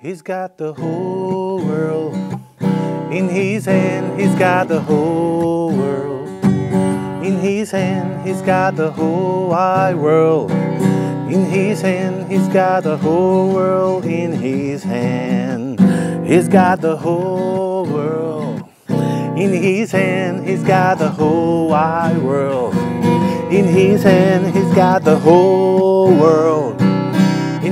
He's got the whole world in his hand. He's got the whole world in his hand. He's got the whole wide world in his hand. He's got the whole world in his hand. He's got the whole world in his hand. He's got the whole wide world in his hand. He's got the whole world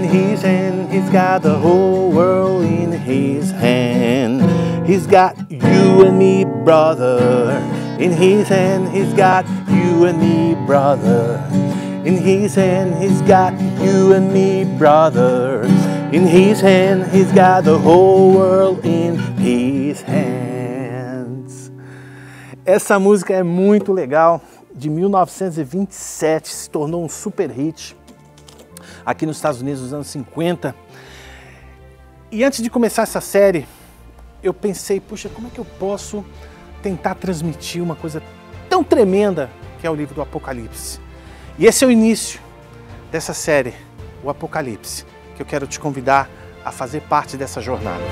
his hand. He's got the whole world in his hand. He's got you and me, brother. In his hand, he's got you and me, brother. In his hand, he's got you and me, brother. In his hand, he's got the whole world in his hands. Essa música é muito legal. De 1927 se tornou um super hit aqui nos Estados Unidos nos anos 50. E antes de começar essa série, eu pensei, puxa, como é que eu posso tentar transmitir uma coisa tão tremenda que é o livro do Apocalipse? E esse é o início dessa série, o Apocalipse, que eu quero te convidar a fazer parte dessa jornada.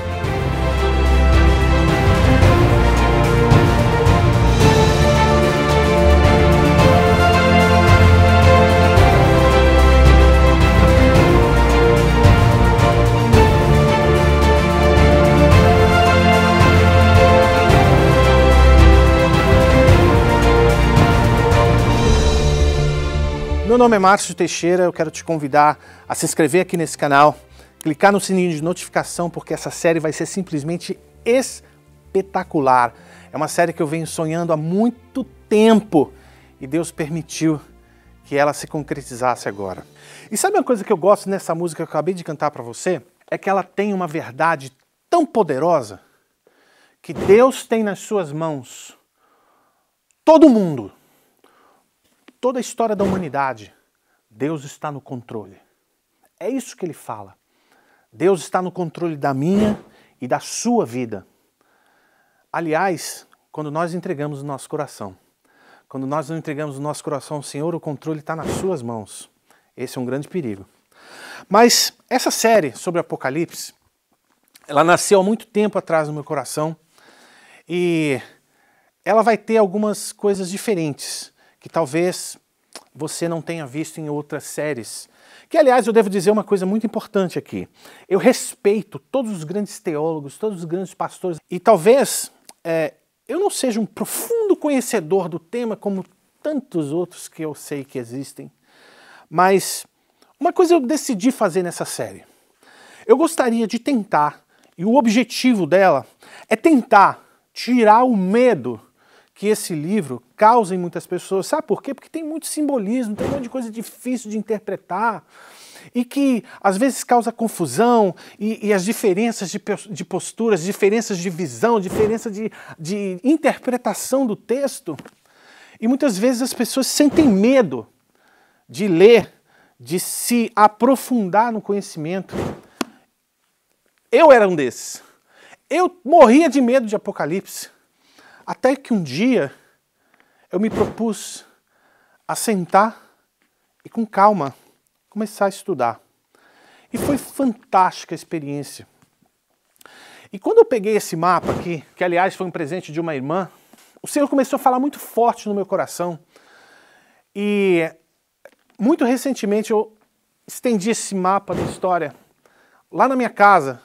nome é Márcio Teixeira, eu quero te convidar a se inscrever aqui nesse canal, clicar no sininho de notificação, porque essa série vai ser simplesmente espetacular. É uma série que eu venho sonhando há muito tempo e Deus permitiu que ela se concretizasse agora. E sabe uma coisa que eu gosto nessa música que eu acabei de cantar para você? É que ela tem uma verdade tão poderosa que Deus tem nas suas mãos todo mundo, toda a história da humanidade, Deus está no controle. É isso que ele fala. Deus está no controle da minha e da sua vida. Aliás, quando nós entregamos o nosso coração, quando nós não entregamos o nosso coração ao Senhor, o controle está nas suas mãos. Esse é um grande perigo. Mas essa série sobre Apocalipse, ela nasceu há muito tempo atrás no meu coração e ela vai ter algumas coisas diferentes que talvez você não tenha visto em outras séries. Que, aliás, eu devo dizer uma coisa muito importante aqui. Eu respeito todos os grandes teólogos, todos os grandes pastores, e talvez é, eu não seja um profundo conhecedor do tema como tantos outros que eu sei que existem, mas uma coisa eu decidi fazer nessa série. Eu gostaria de tentar, e o objetivo dela é tentar tirar o medo que esse livro causa em muitas pessoas. Sabe por quê? Porque tem muito simbolismo, tem um monte de coisa difícil de interpretar e que às vezes causa confusão e, e as diferenças de, de, posturas, diferenças de visão, diferença de, de interpretação do texto. E muitas vezes as pessoas sentem medo de ler, de se aprofundar no conhecimento. Eu era um desses. Eu morria de medo de Apocalipse. Até que um dia eu me propus a sentar e com calma começar a estudar. E foi fantástica a experiência. E quando eu peguei esse mapa aqui, que aliás foi um presente de uma irmã, o Senhor começou a falar muito forte no meu coração. E muito recentemente eu estendi esse mapa da história lá na minha casa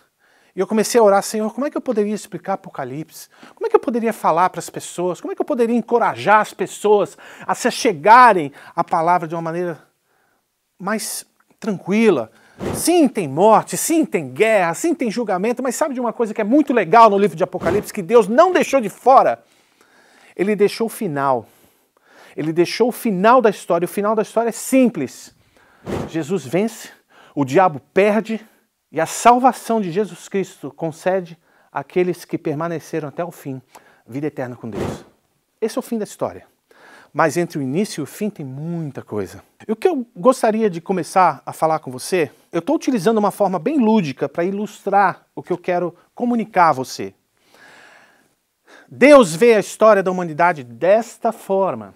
e eu comecei a orar, Senhor, como é que eu poderia explicar Apocalipse? Como é que eu poderia falar para as pessoas? Como é que eu poderia encorajar as pessoas a se chegarem à palavra de uma maneira mais tranquila? Sim, tem morte, sim, tem guerra, sim, tem julgamento, mas sabe de uma coisa que é muito legal no livro de Apocalipse que Deus não deixou de fora? Ele deixou o final. Ele deixou o final da história. O final da história é simples. Jesus vence, o diabo perde, e a salvação de Jesus Cristo concede àqueles que permaneceram até o fim vida eterna com Deus. Esse é o fim da história. Mas entre o início e o fim tem muita coisa. E o que eu gostaria de começar a falar com você, eu estou utilizando uma forma bem lúdica para ilustrar o que eu quero comunicar a você. Deus vê a história da humanidade desta forma.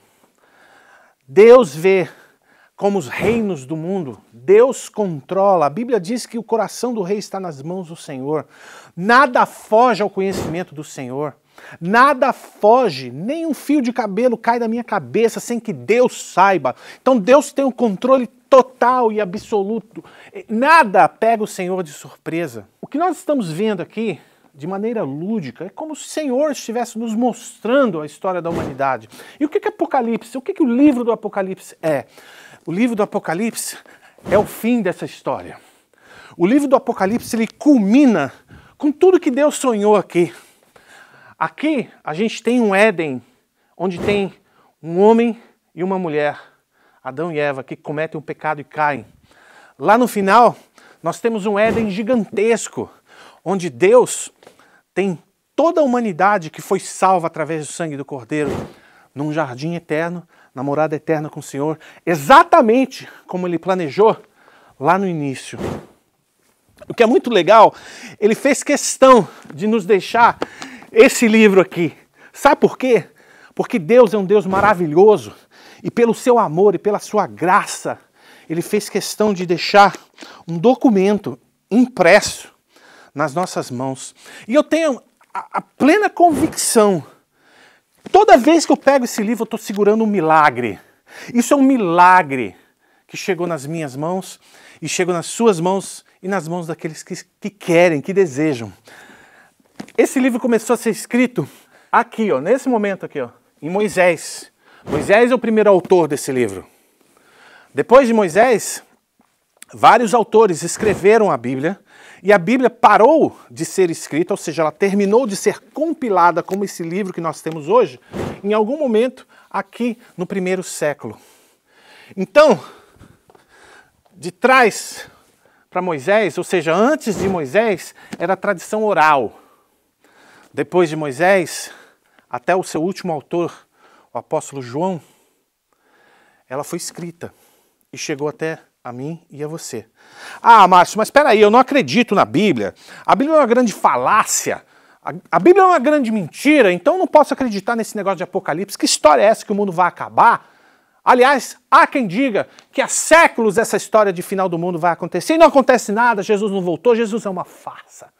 Deus vê como os reinos do mundo. Deus controla. A Bíblia diz que o coração do rei está nas mãos do Senhor. Nada foge ao conhecimento do Senhor. Nada foge, nem um fio de cabelo cai da minha cabeça sem que Deus saiba. Então Deus tem o um controle total e absoluto. Nada pega o Senhor de surpresa. O que nós estamos vendo aqui de maneira lúdica, é como se o Senhor estivesse nos mostrando a história da humanidade. E o que, é Apocalipse, o que, que o livro do Apocalipse é? O livro do Apocalipse é o fim dessa história. O livro do Apocalipse ele culmina com tudo que Deus sonhou aqui. Aqui a gente tem um Éden, onde tem um homem e uma mulher, Adão e Eva, que cometem um pecado e caem. Lá no final, nós temos um Éden gigantesco, onde Deus tem toda a humanidade que foi salva através do sangue do Cordeiro num jardim eterno na morada eterna com o Senhor, exatamente como ele planejou lá no início. O que é muito legal, ele fez questão de nos deixar esse livro aqui. Sabe por quê? Porque Deus é um Deus maravilhoso e pelo seu amor e pela sua graça, ele fez questão de deixar um documento impresso nas nossas mãos. E eu tenho a, a plena convicção Toda vez que eu pego esse livro, eu estou segurando um milagre. Isso é um milagre que chegou nas minhas mãos e chegou nas suas mãos e nas mãos daqueles que, que querem, que desejam. Esse livro começou a ser escrito aqui, ó, nesse momento aqui, ó, em Moisés. Moisés é o primeiro autor desse livro. Depois de Moisés, vários autores escreveram a Bíblia e a Bíblia parou de ser escrita, ou seja, ela terminou de ser compilada como esse livro que nós temos hoje, em algum momento aqui no primeiro século. Então, de trás para Moisés, ou seja, antes de Moisés, era tradição oral. Depois de Moisés, até o seu último autor, o apóstolo João, ela foi escrita e chegou até a mim e a você. Ah, Márcio, mas espera aí, eu não acredito na Bíblia. A Bíblia é uma grande falácia. A, Bíblia é uma grande mentira, então eu não posso acreditar nesse negócio de Apocalipse. Que história é essa que o mundo vai acabar? Aliás, há quem diga que há séculos essa história de final do mundo vai acontecer e não acontece nada, Jesus não voltou, Jesus é uma farsa.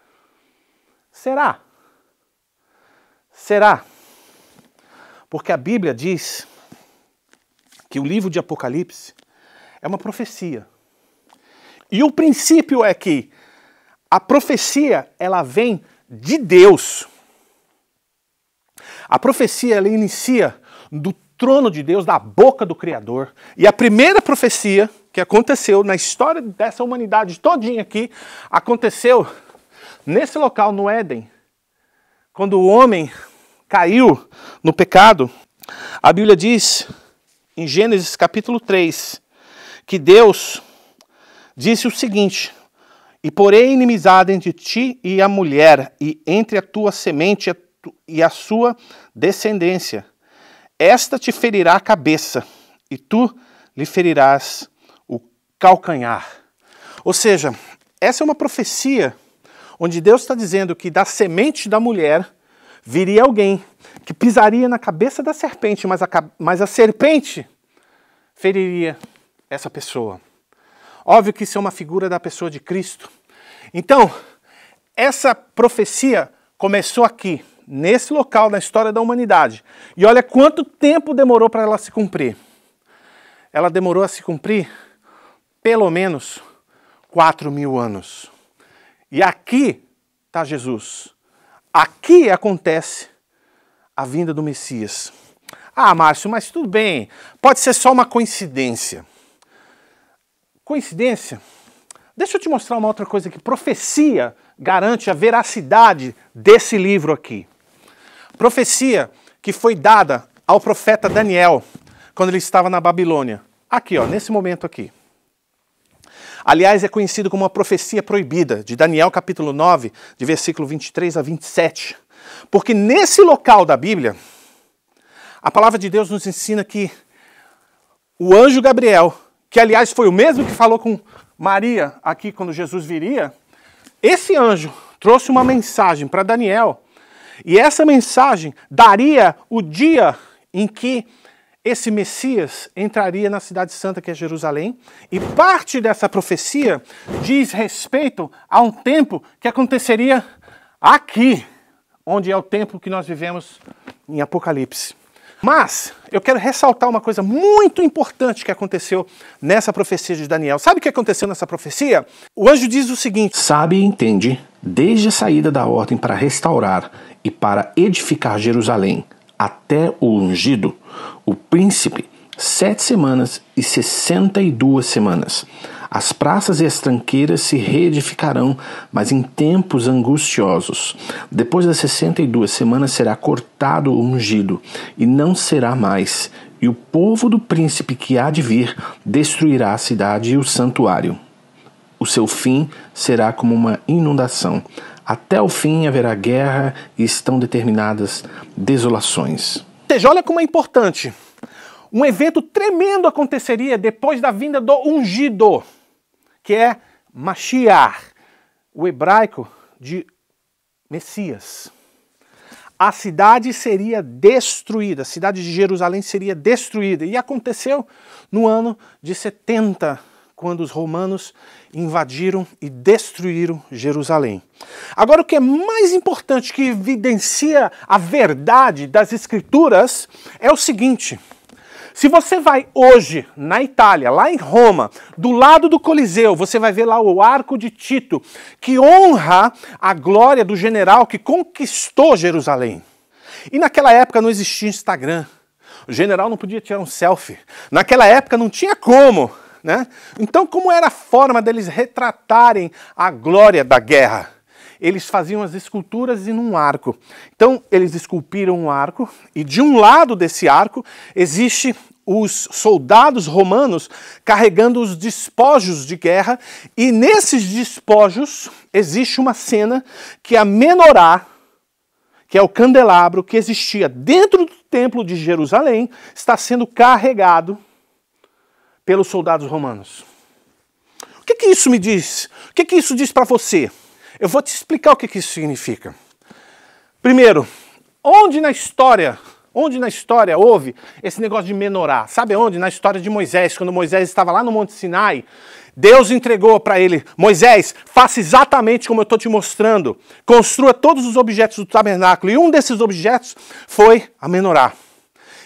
Será? Será? Porque a Bíblia diz que o livro de Apocalipse é uma profecia. E o princípio é que a profecia, ela vem de Deus. A profecia, ela inicia do trono de Deus, da boca do Criador. E a primeira profecia que aconteceu na história dessa humanidade todinha aqui, aconteceu nesse local, no Éden. Quando o homem caiu no pecado, a Bíblia diz em Gênesis capítulo 3, que Deus disse o seguinte: E porém inimizade entre ti e a mulher, e entre a tua semente e a sua descendência. Esta te ferirá a cabeça, e tu lhe ferirás o calcanhar. Ou seja, essa é uma profecia onde Deus está dizendo que da semente da mulher viria alguém que pisaria na cabeça da serpente, mas a, mas a serpente feriria essa pessoa. Óbvio que isso é uma figura da pessoa de Cristo. Então, essa profecia começou aqui, nesse local da história da humanidade. E olha quanto tempo demorou para ela se cumprir. Ela demorou a se cumprir pelo menos 4 mil anos. E aqui está Jesus. Aqui acontece a vinda do Messias. Ah, Márcio, mas tudo bem, pode ser só uma coincidência. Coincidência? Deixa eu te mostrar uma outra coisa que profecia garante a veracidade desse livro aqui. Profecia que foi dada ao profeta Daniel quando ele estava na Babilônia. Aqui, ó, nesse momento aqui. Aliás, é conhecido como a profecia proibida, de Daniel capítulo 9, de versículo 23 a 27. Porque nesse local da Bíblia, a palavra de Deus nos ensina que o anjo Gabriel que aliás foi o mesmo que falou com Maria aqui quando Jesus viria, esse anjo trouxe uma mensagem para Daniel. E essa mensagem daria o dia em que esse Messias entraria na Cidade Santa, que é Jerusalém, e parte dessa profecia diz respeito a um tempo que aconteceria aqui, onde é o tempo que nós vivemos em Apocalipse. Mas eu quero ressaltar uma coisa muito importante que aconteceu nessa profecia de Daniel. Sabe o que aconteceu nessa profecia? O anjo diz o seguinte: Sabe e entende, desde a saída da ordem para restaurar e para edificar Jerusalém até o ungido, o príncipe, sete semanas e sessenta e duas semanas. As praças e as tranqueiras se reedificarão, mas em tempos angustiosos. Depois das sessenta e duas semanas será cortado o ungido, e não será mais. E o povo do príncipe que há de vir destruirá a cidade e o santuário. O seu fim será como uma inundação. Até o fim haverá guerra e estão determinadas desolações. Veja olha como é importante. Um evento tremendo aconteceria depois da vinda do ungido que é Mashiach, o hebraico de Messias. A cidade seria destruída, a cidade de Jerusalém seria destruída. E aconteceu no ano de 70, quando os romanos invadiram e destruíram Jerusalém. Agora, o que é mais importante, que evidencia a verdade das Escrituras, é o seguinte. Se você vai hoje na Itália, lá em Roma, do lado do Coliseu, você vai ver lá o Arco de Tito, que honra a glória do general que conquistou Jerusalém. E naquela época não existia Instagram. O general não podia tirar um selfie. Naquela época não tinha como, né? Então, como era a forma deles retratarem a glória da guerra? eles faziam as esculturas em um arco. Então, eles esculpiram um arco, e de um lado desse arco existe os soldados romanos carregando os despojos de guerra, e nesses despojos existe uma cena que a menorá, que é o candelabro que existia dentro do templo de Jerusalém, está sendo carregado pelos soldados romanos. O que, que isso me diz? O que, que isso diz para você? Eu vou te explicar o que, isso significa. Primeiro, onde na história, onde na história houve esse negócio de menorar? Sabe onde? Na história de Moisés, quando Moisés estava lá no Monte Sinai, Deus entregou para ele: Moisés, faça exatamente como eu estou te mostrando. Construa todos os objetos do tabernáculo. E um desses objetos foi a menorá.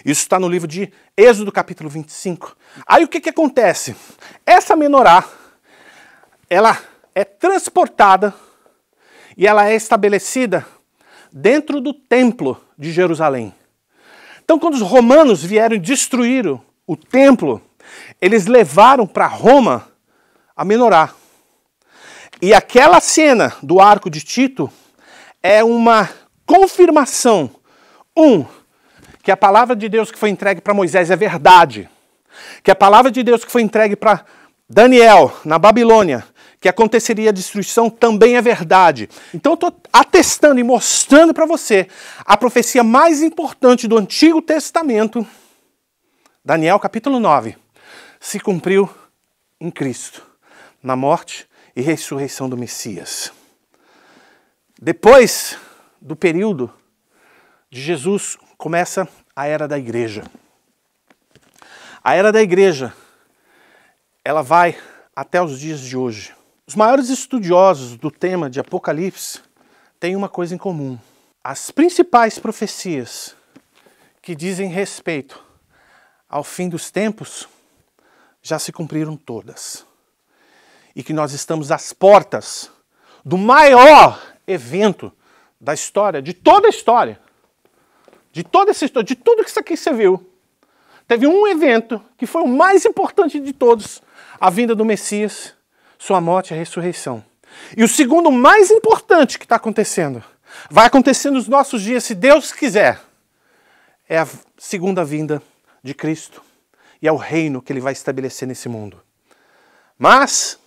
Isso está no livro de Êxodo, capítulo 25. Aí o que, que acontece? Essa menorá, ela é transportada e ela é estabelecida dentro do templo de Jerusalém. Então, quando os romanos vieram destruir o templo, eles levaram para Roma a menorá. E aquela cena do arco de Tito é uma confirmação, um, que a palavra de Deus que foi entregue para Moisés é verdade, que a palavra de Deus que foi entregue para Daniel na Babilônia que aconteceria a destruição também é verdade. Então eu estou atestando e mostrando para você a profecia mais importante do Antigo Testamento, Daniel capítulo 9, se cumpriu em Cristo, na morte e ressurreição do Messias. Depois do período de Jesus, começa a era da igreja. A era da igreja, ela vai até os dias de hoje. Os maiores estudiosos do tema de Apocalipse têm uma coisa em comum. As principais profecias que dizem respeito ao fim dos tempos já se cumpriram todas. E que nós estamos às portas do maior evento da história, de toda a história, de toda essa história, de tudo que isso aqui você viu. Teve um evento que foi o mais importante de todos, a vinda do Messias sua morte e a ressurreição. E o segundo mais importante que está acontecendo, vai acontecer nos nossos dias, se Deus quiser, é a segunda vinda de Cristo e é o reino que ele vai estabelecer nesse mundo. Mas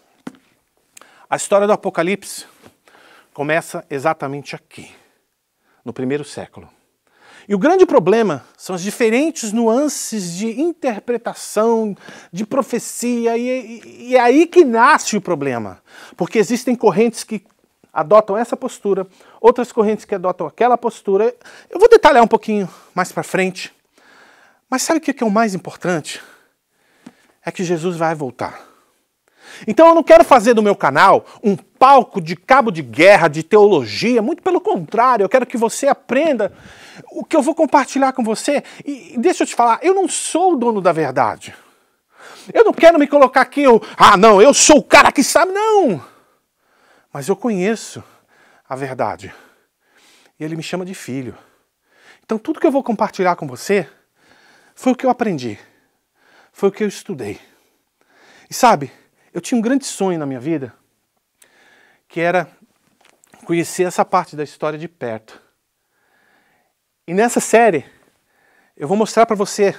a história do Apocalipse começa exatamente aqui, no primeiro século. E o grande problema são as diferentes nuances de interpretação, de profecia, e, e, e é aí que nasce o problema. Porque existem correntes que adotam essa postura, outras correntes que adotam aquela postura. Eu vou detalhar um pouquinho mais para frente. Mas sabe o que é o mais importante? É que Jesus vai voltar. Então eu não quero fazer do meu canal um palco de cabo de guerra, de teologia, muito pelo contrário, eu quero que você aprenda o que eu vou compartilhar com você. E deixa eu te falar, eu não sou o dono da verdade. Eu não quero me colocar aqui, eu, ah, não, eu sou o cara que sabe, não. Mas eu conheço a verdade. E ele me chama de filho. Então tudo que eu vou compartilhar com você foi o que eu aprendi. Foi o que eu estudei. E sabe, eu tinha um grande sonho na minha vida, que era conhecer essa parte da história de perto. E nessa série, eu vou mostrar para você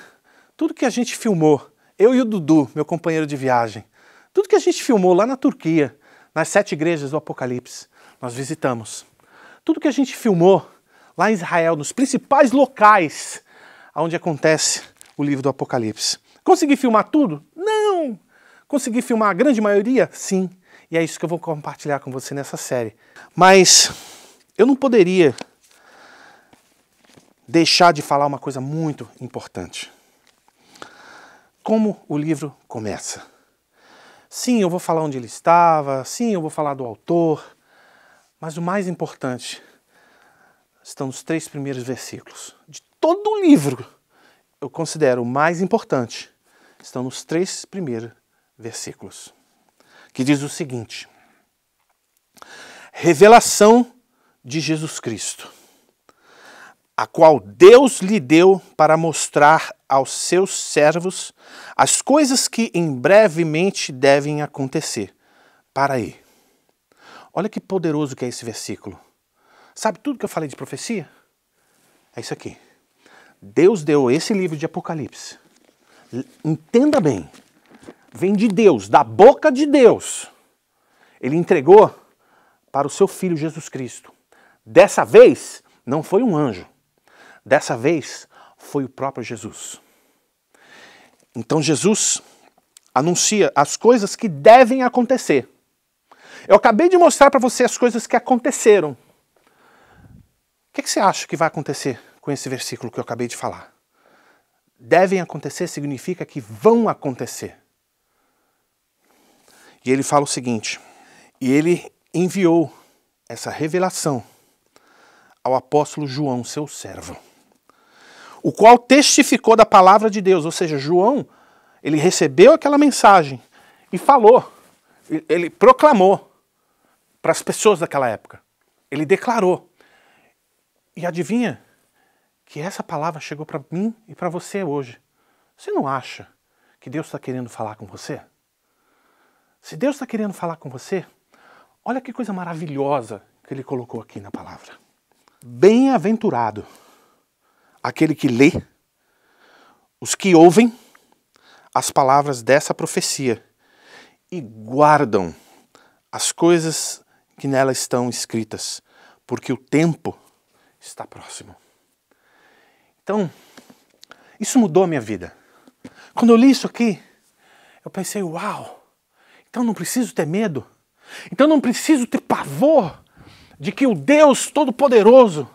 tudo que a gente filmou, eu e o Dudu, meu companheiro de viagem. Tudo que a gente filmou lá na Turquia, nas sete igrejas do Apocalipse, nós visitamos. Tudo que a gente filmou lá em Israel, nos principais locais onde acontece o livro do Apocalipse. Consegui filmar tudo? Consegui filmar a grande maioria? Sim. E é isso que eu vou compartilhar com você nessa série. Mas eu não poderia deixar de falar uma coisa muito importante. Como o livro começa? Sim, eu vou falar onde ele estava, sim, eu vou falar do autor, mas o mais importante estão os três primeiros versículos. De todo o livro, eu considero o mais importante estão nos três primeiros versículos, que diz o seguinte: Revelação de Jesus Cristo, a qual Deus lhe deu para mostrar aos seus servos as coisas que em brevemente devem acontecer. Para aí. Olha que poderoso que é esse versículo. Sabe tudo que eu falei de profecia? É isso aqui. Deus deu esse livro de Apocalipse. Entenda bem, vem de Deus, da boca de Deus. Ele entregou para o seu filho Jesus Cristo. Dessa vez, não foi um anjo. Dessa vez, foi o próprio Jesus. Então Jesus anuncia as coisas que devem acontecer. Eu acabei de mostrar para você as coisas que aconteceram. O que, que, você acha que vai acontecer com esse versículo que eu acabei de falar? Devem acontecer significa que vão acontecer. E ele fala o seguinte: E ele enviou essa revelação ao apóstolo João, seu servo, o qual testificou da palavra de Deus, ou seja, João, ele recebeu aquela mensagem e falou, ele proclamou para as pessoas daquela época. Ele declarou. E adivinha que essa palavra chegou para mim e para você hoje. Você não acha que Deus está querendo falar com você? Se Deus está querendo falar com você, olha que coisa maravilhosa que ele colocou aqui na palavra. Bem-aventurado aquele que lê, os que ouvem as palavras dessa profecia e guardam as coisas que nela estão escritas, porque o tempo está próximo. Então, isso mudou a minha vida. Quando eu li isso aqui, eu pensei, uau! Então não preciso ter medo. Então não preciso ter pavor de que o Deus Todo-Poderoso,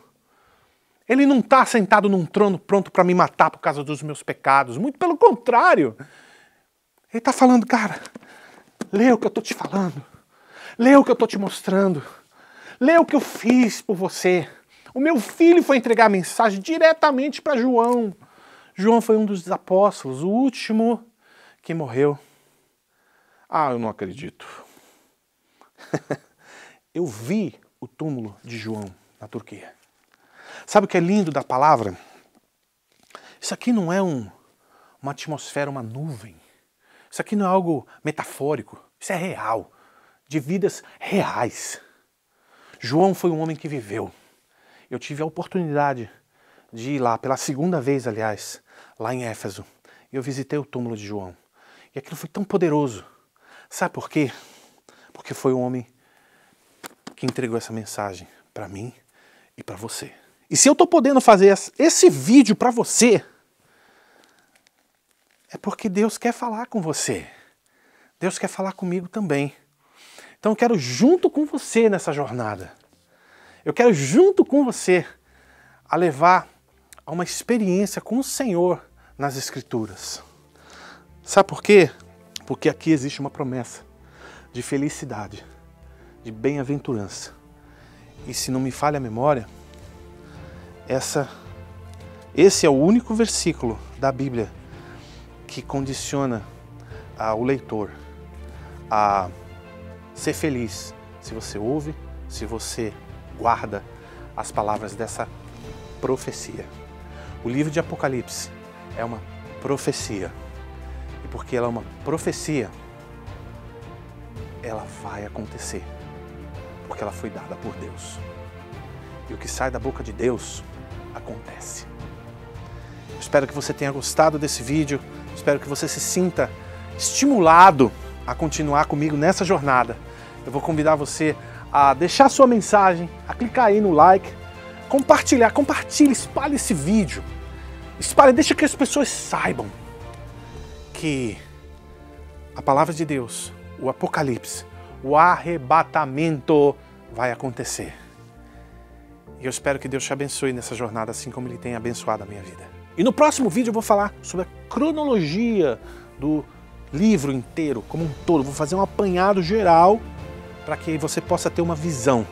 Ele não está sentado num trono pronto para me matar por causa dos meus pecados. Muito pelo contrário. Ele está falando, cara, lê o que eu estou te falando. Lê o que eu estou te mostrando. Lê o que eu fiz por você. O meu filho foi entregar a mensagem diretamente para João. João foi um dos apóstolos, o último que morreu. Ah, eu não acredito. eu vi o túmulo de João na Turquia. Sabe o que é lindo da palavra? Isso aqui não é um, uma atmosfera, uma nuvem. Isso aqui não é algo metafórico. Isso é real, de vidas reais. João foi um homem que viveu. Eu tive a oportunidade de ir lá, pela segunda vez, aliás, lá em Éfeso. Eu visitei o túmulo de João. E aquilo foi tão poderoso Sabe por quê? Porque foi o homem que entregou essa mensagem para mim e para você. E se eu estou podendo fazer esse vídeo para você, é porque Deus quer falar com você. Deus quer falar comigo também. Então eu quero junto com você nessa jornada. Eu quero junto com você a levar a uma experiência com o Senhor nas Escrituras. Sabe por quê? Porque aqui existe uma promessa de felicidade, de bem-aventurança. E se não me falha a memória, essa esse é o único versículo da Bíblia que condiciona o leitor a ser feliz se você ouve, se você guarda as palavras dessa profecia. O livro de Apocalipse é uma profecia e porque ela é uma profecia, ela vai acontecer, porque ela foi dada por Deus. E o que sai da boca de Deus acontece. Eu espero que você tenha gostado desse vídeo, espero que você se sinta estimulado a continuar comigo nessa jornada. Eu vou convidar você a deixar sua mensagem, a clicar aí no like, compartilhar, compartilhe, espalhe esse vídeo. Espalhe, deixa que as pessoas saibam que a palavra de Deus, o Apocalipse, o arrebatamento vai acontecer. E eu espero que Deus te abençoe nessa jornada, assim como Ele tem abençoado a minha vida. E no próximo vídeo eu vou falar sobre a cronologia do livro inteiro, como um todo. Vou fazer um apanhado geral para que você possa ter uma visão.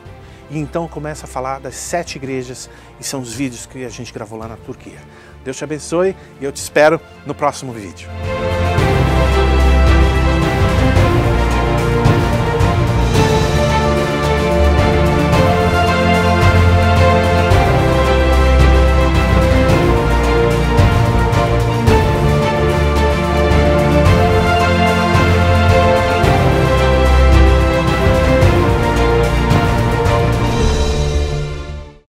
E então começa a falar das sete igrejas e são os vídeos que a gente gravou lá na Turquia. Deus te abençoe e eu te espero no próximo vídeo.